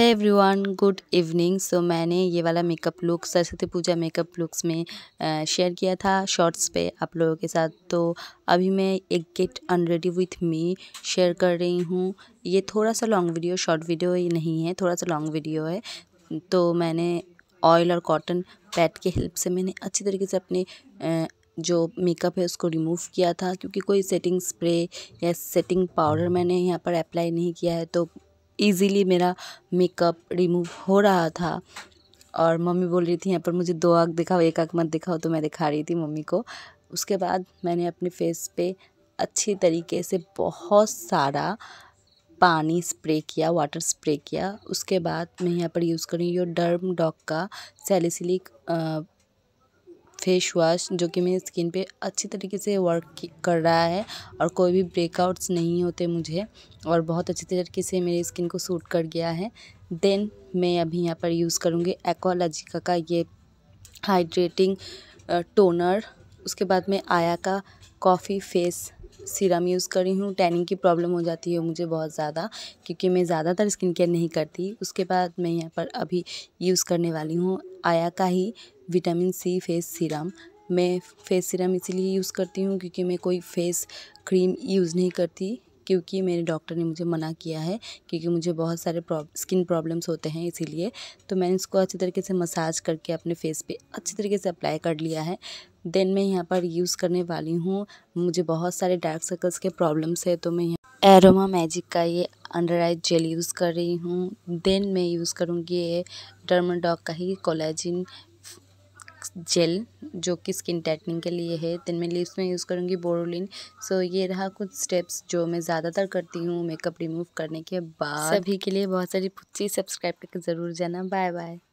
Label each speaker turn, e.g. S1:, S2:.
S1: है everyone good evening so मैंने ये वाला makeup look Saraswati Puja makeup looks में शेयर किया था शॉर्ट्स पे आप लोगों के साथ तो अभी मैं एक get unready with me share कर रही हूँ ये थोड़ा सा लॉन्ग वीडियो शॉर्ट वीडियो ही नहीं है थोड़ा सा लॉन्ग वीडियो है तो मैंने ऑयल और कॉटन पैड के हेल्प से मैंने अच्छी तरीके से अपने जो मेकअप है उसको रिमूव किया था क्योंकि कोई सेटिंग स्प्रे या सेटिंग पाउडर मैंने यहाँ पर अप्लाई नहीं किया है तो ईजीली मेरा मेकअप रिमूव हो रहा था और मम्मी बोल रही थी यहाँ पर मुझे दो आँख दिखाओ एक आँख मत दिखाओ तो मैं दिखा रही थी मम्मी को उसके बाद मैंने अपने फेस पे अच्छी तरीके से बहुत सारा पानी स्प्रे किया वाटर स्प्रे किया उसके बाद मैं यहाँ पर यूज़ कर रही हूँ डर्म डॉग का सेलिसिलिक फेस वॉश जो कि मेरी स्किन पे अच्छी तरीके से वर्क कर रहा है और कोई भी ब्रेकआउट्स नहीं होते मुझे और बहुत अच्छी तरीके से मेरी स्किन को सूट कर गया है देन मैं अभी यहाँ पर यूज़ करूँगी एक्वालॉजिका का ये हाइड्रेटिंग टोनर उसके बाद मैं आया का कॉफ़ी फेस सीरम यूज़ करी हूँ टैनिंग की प्रॉब्लम हो जाती है मुझे बहुत ज़्यादा क्योंकि मैं ज़्यादातर स्किन केयर नहीं करती उसके बाद मैं यहाँ पर अभी यूज़ करने वाली हूँ आया का ही विटामिन सी फेस सीरम मैं फेस सीरम इसीलिए यूज़ करती हूँ क्योंकि मैं कोई फेस क्रीम यूज़ नहीं करती क्योंकि मेरे डॉक्टर ने मुझे मना किया है क्योंकि मुझे बहुत सारे प्रॉब स्किन प्रॉब्लम्स होते हैं इसीलिए तो मैंने इसको अच्छी तरीके से मसाज करके अपने फेस पे अच्छे तरीके से अप्लाई कर लिया है देन मैं यहाँ पर यूज़ करने वाली हूँ मुझे बहुत सारे डार्क सर्कल्स के प्रॉब्लम्स है तो मैं यहाँ एरोमा मैजिक का ये अंडर आई जेल यूज़ कर रही हूँ देन मैं यूज़ करूँगी ये डर्मन डॉग का ही कोलाजिन जेल जो कि स्किन टाइटनिंग के लिए है दिन मैं लिप्स में यूज़ करूँगी बोरोलिन सो so, ये रहा कुछ स्टेप्स जो मैं ज़्यादातर करती हूँ मेकअप रिमूव करने के बाद सभी के लिए बहुत सारी पुच्ची सब्सक्राइब करके ज़रूर जाना बाय बाय